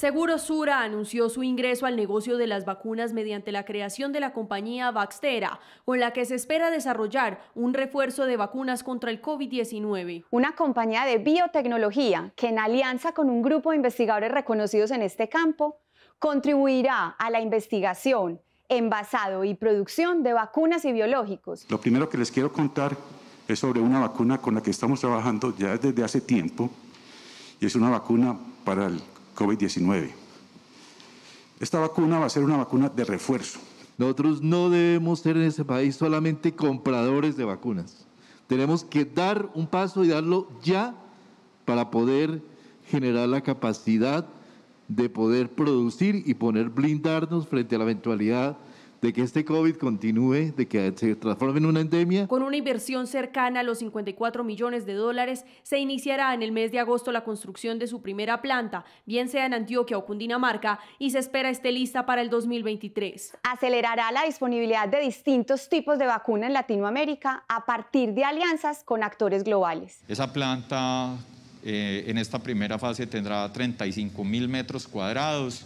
Seguro Sura anunció su ingreso al negocio de las vacunas mediante la creación de la compañía Baxtera, con la que se espera desarrollar un refuerzo de vacunas contra el COVID-19. Una compañía de biotecnología que en alianza con un grupo de investigadores reconocidos en este campo, contribuirá a la investigación, envasado y producción de vacunas y biológicos. Lo primero que les quiero contar es sobre una vacuna con la que estamos trabajando ya desde hace tiempo y es una vacuna para el COVID-19. Esta vacuna va a ser una vacuna de refuerzo. Nosotros no debemos ser en ese país solamente compradores de vacunas. Tenemos que dar un paso y darlo ya para poder generar la capacidad de poder producir y poner blindarnos frente a la eventualidad de que este COVID continúe, de que se transforme en una endemia. Con una inversión cercana a los 54 millones de dólares, se iniciará en el mes de agosto la construcción de su primera planta, bien sea en Antioquia o Cundinamarca, y se espera esté lista para el 2023. Acelerará la disponibilidad de distintos tipos de vacuna en Latinoamérica a partir de alianzas con actores globales. Esa planta eh, en esta primera fase tendrá 35 mil metros cuadrados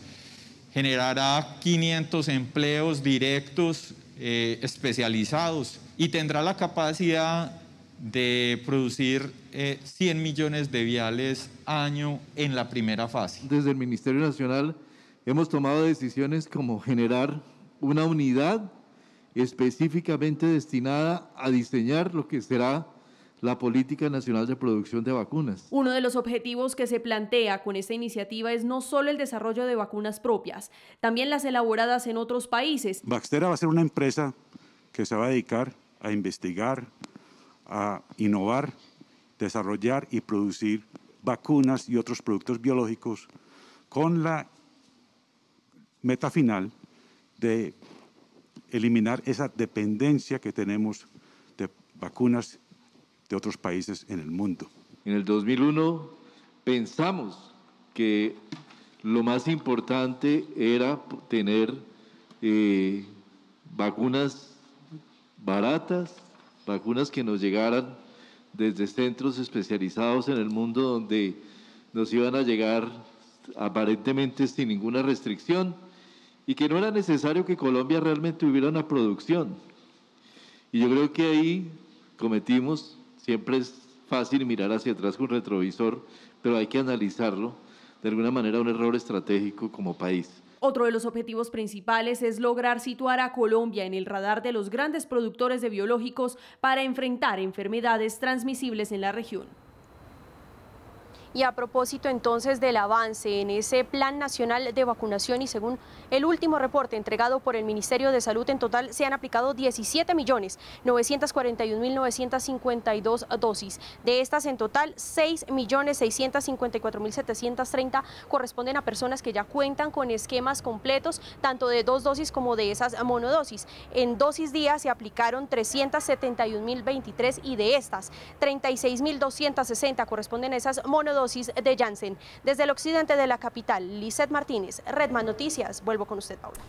generará 500 empleos directos eh, especializados y tendrá la capacidad de producir 100 eh, millones de viales año en la primera fase. Desde el Ministerio Nacional hemos tomado decisiones como generar una unidad específicamente destinada a diseñar lo que será la Política Nacional de Producción de Vacunas. Uno de los objetivos que se plantea con esta iniciativa es no solo el desarrollo de vacunas propias, también las elaboradas en otros países. Baxtera va a ser una empresa que se va a dedicar a investigar, a innovar, desarrollar y producir vacunas y otros productos biológicos con la meta final de eliminar esa dependencia que tenemos de vacunas de otros países en el mundo. En el 2001 pensamos que lo más importante era tener eh, vacunas baratas, vacunas que nos llegaran desde centros especializados en el mundo donde nos iban a llegar aparentemente sin ninguna restricción y que no era necesario que Colombia realmente tuviera una producción. Y yo creo que ahí cometimos Siempre es fácil mirar hacia atrás con retrovisor, pero hay que analizarlo de alguna manera un error estratégico como país. Otro de los objetivos principales es lograr situar a Colombia en el radar de los grandes productores de biológicos para enfrentar enfermedades transmisibles en la región. Y a propósito entonces del avance en ese Plan Nacional de Vacunación y según el último reporte entregado por el Ministerio de Salud, en total se han aplicado 17.941.952 dosis. De estas en total 6.654.730 corresponden a personas que ya cuentan con esquemas completos, tanto de dos dosis como de esas monodosis. En dosis días se aplicaron 371.023 y de estas 36.260 corresponden a esas monodosis de Janssen. Desde el occidente de la capital, Lizeth Martínez, Redman Noticias. Vuelvo con usted, Paula.